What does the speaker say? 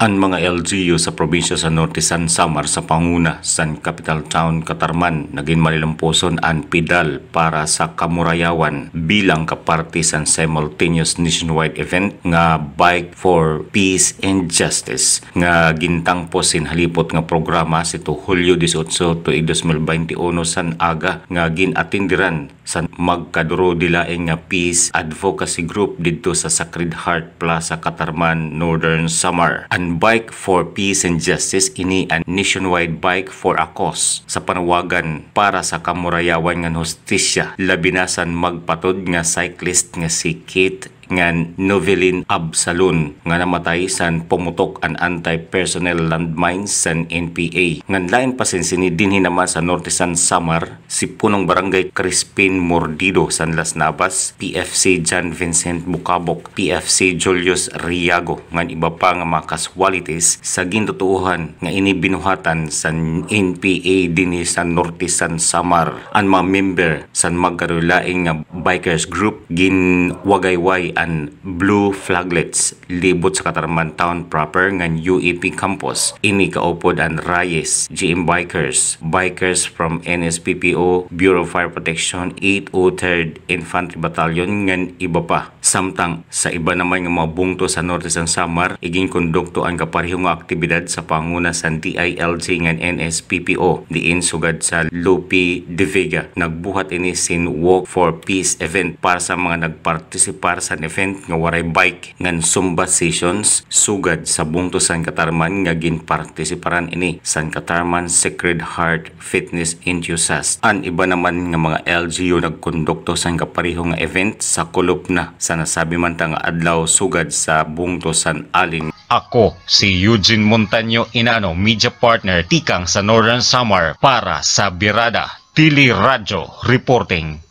Ang mga LGU sa probinsya sa Norte San Samar sa Panguna, San Capital Town, Katarman, naging malilampuson ang pidal para sa kamurayawan bilang kaparte sa simultaneous nationwide event nga Bike for Peace and Justice nga gintang po sinhalipot nga programa sito Hulyo 18 to 2021 san aga nga ginatindiran sa magkaduro dilaing nga Peace Advocacy Group didto sa Sacred Heart Plaza Katarman, Northern Samar. Ang Bike for Peace and Justice ini a nationwide bike for a cause sa panawagan para sa kamurayawan nga hostisya labinasan magpatod nga cyclist nga si Kate nga Novelin Absalon nga namatay san pumutok an anti-personnel landmines san NPA. Ngan lain pasensini din hinama sa norte san Samar si punong barangay Crispin Mordido san Las Navas, PFC Jan Vincent Mukabok, PFC Julius Riago ngan iba pa nga mga casualties sa gintutuuhan nga ini binuhatan san NPA dinhi sa norte san Samar. An mga member san magkarulaing nga bikers group gin wagayway an blue flaglets libot sa Katarman Town proper ng UEP campus. Ini kaupod an Reyes, GM Bikers, Bikers from NSPPO, Bureau of Fire Protection, 803rd Infantry Battalion ng iba pa. Samtang sa iba naman nga mga bungto sa norte San Samar, iging kondukto ang kapareho nga aktibidad sa panguna sa DILG ng NSPPO. Diin sugad sa Lupi de Vega. Nagbuhat ini sin Walk for Peace event para sa mga nagpartisipar sa event nga waray bike ngan Zumba sessions sugad sa bungtosan katarman nga ginpartisiparan ini San Katarman Sacred Heart Fitness Enthusiast. An iba naman nga mga LGU nagkondukto sa kapareho nga event sa kulop na sa nasabi man ta adlaw sugad sa bungtosan alin ako si Eugene Montaño Inano, media partner tikang sa Northern Samar para sa Birada Tili Radyo Reporting.